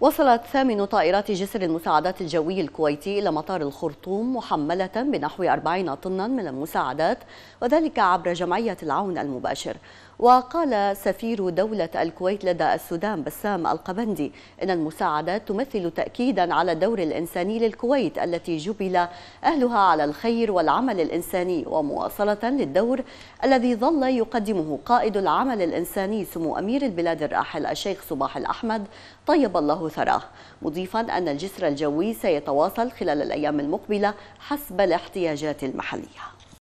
وصلت ثامن طائرات جسر المساعدات الجوي الكويتي إلى مطار الخرطوم محملة بنحو 40 طنا من المساعدات وذلك عبر جمعية العون المباشر وقال سفير دولة الكويت لدى السودان بسام القبندي إن المساعدات تمثل تأكيدا على الدور الإنساني للكويت التي جبل أهلها على الخير والعمل الإنساني ومواصلة للدور الذي ظل يقدمه قائد العمل الإنساني سمو أمير البلاد الراحل الشيخ صباح الأحمد طيب الله ثراه مضيفا أن الجسر الجوي سيتواصل خلال الأيام المقبلة حسب الاحتياجات المحلية